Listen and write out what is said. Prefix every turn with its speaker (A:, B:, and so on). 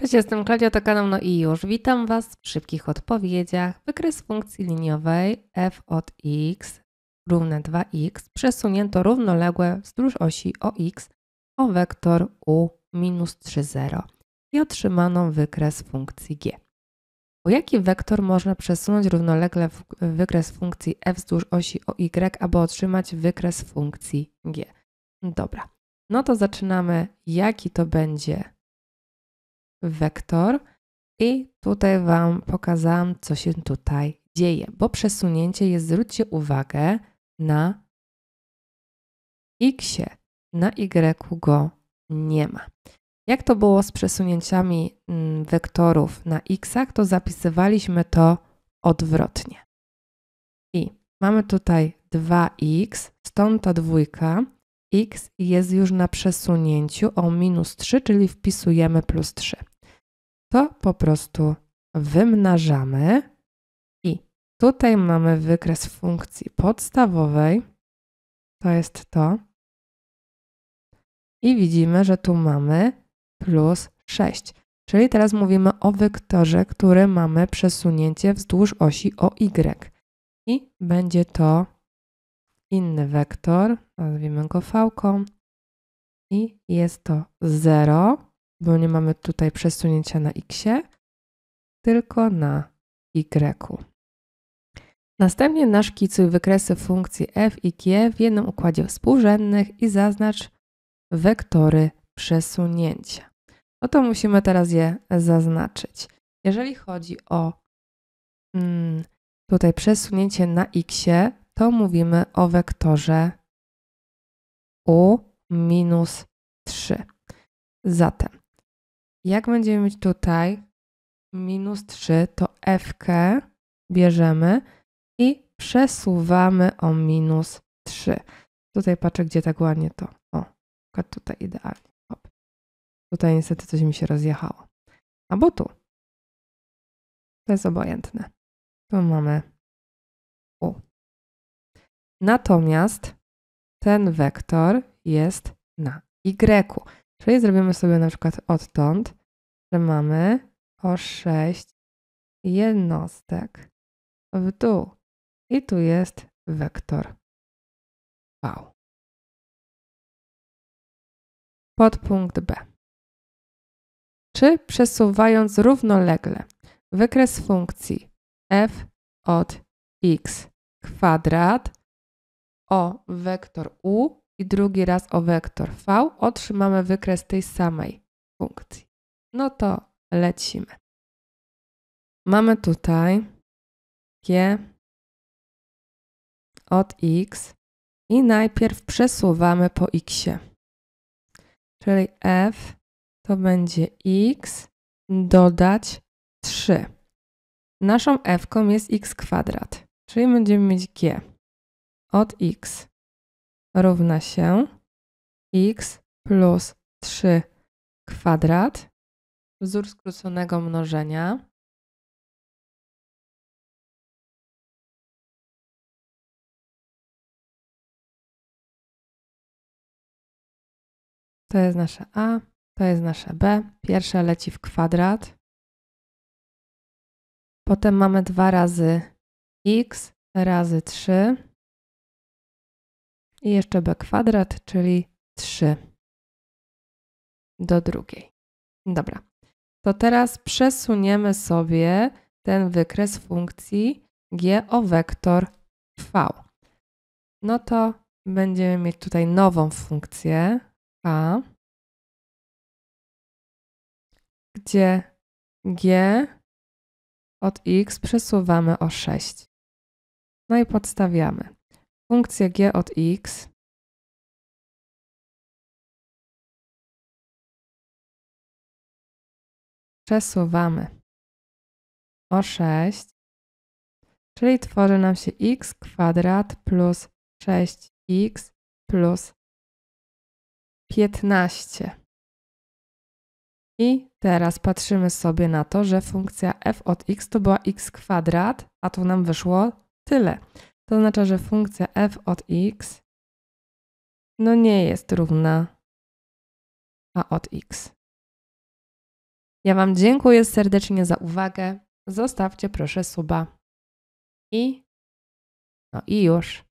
A: Cześć, jestem Klaudia, to kanał No i już. Witam Was w szybkich odpowiedziach. Wykres funkcji liniowej f od x równe 2x przesunięto równoległe wzdłuż osi ox o wektor u minus 3, 0 i otrzymano wykres funkcji g. O jaki wektor można przesunąć równolegle wykres funkcji f wzdłuż osi o y, aby otrzymać wykres funkcji g? Dobra, no to zaczynamy. Jaki to będzie wektor i tutaj Wam pokazałam, co się tutaj dzieje, bo przesunięcie jest, zwróćcie uwagę na x, na y go nie ma. Jak to było z przesunięciami mm, wektorów na x, to zapisywaliśmy to odwrotnie. I mamy tutaj 2x, stąd ta dwójka, x jest już na przesunięciu o minus 3, czyli wpisujemy plus 3 to po prostu wymnażamy i tutaj mamy wykres funkcji podstawowej. To jest to. I widzimy, że tu mamy plus 6. Czyli teraz mówimy o wektorze, który mamy przesunięcie wzdłuż osi o y I będzie to inny wektor, nazwijmy go V, i jest to 0 bo nie mamy tutaj przesunięcia na x, tylko na y. Następnie naszkicuj wykresy funkcji f i g w jednym układzie współrzędnych i zaznacz wektory przesunięcia. No to musimy teraz je zaznaczyć. Jeżeli chodzi o mm, tutaj przesunięcie na x, to mówimy o wektorze u minus 3. Zatem jak będziemy mieć tutaj minus 3, to f bierzemy i przesuwamy o minus 3. Tutaj patrzę, gdzie tak ładnie
B: to. O, tutaj idealnie. Hop. Tutaj niestety coś mi się rozjechało. Albo tu. To jest obojętne. Tu mamy u. Natomiast ten wektor
A: jest na y. Czyli zrobimy sobie na przykład odtąd że
B: mamy o 6 jednostek w dół. I tu jest wektor V. Podpunkt B. Czy przesuwając równolegle wykres funkcji f od
A: x kwadrat o wektor u i drugi raz o wektor v, otrzymamy wykres tej samej funkcji. No to
B: lecimy. Mamy tutaj G od X i najpierw przesuwamy po
A: X. Czyli F to będzie X dodać 3. Naszą f jest x kwadrat, czyli będziemy mieć g od x równa się
B: x plus 3 kwadrat wzór skróconego mnożenia. To jest nasze A, to jest nasze B. Pierwsze leci w kwadrat. Potem mamy 2 razy x razy 3 i jeszcze b kwadrat, czyli 3 do drugiej. Dobra
A: to teraz przesuniemy sobie ten wykres funkcji g o
B: wektor v. No to będziemy mieć tutaj nową funkcję a, gdzie g od x przesuwamy o 6. No i podstawiamy. Funkcję g od x przesuwamy o 6, czyli tworzy nam się x kwadrat plus 6x plus 15. I teraz
A: patrzymy sobie na to, że funkcja f od x to była x kwadrat, a tu nam wyszło
B: tyle. To oznacza, że funkcja f od x no nie jest równa a od x. Ja
A: Wam dziękuję serdecznie za uwagę. Zostawcie proszę suba. I no i już.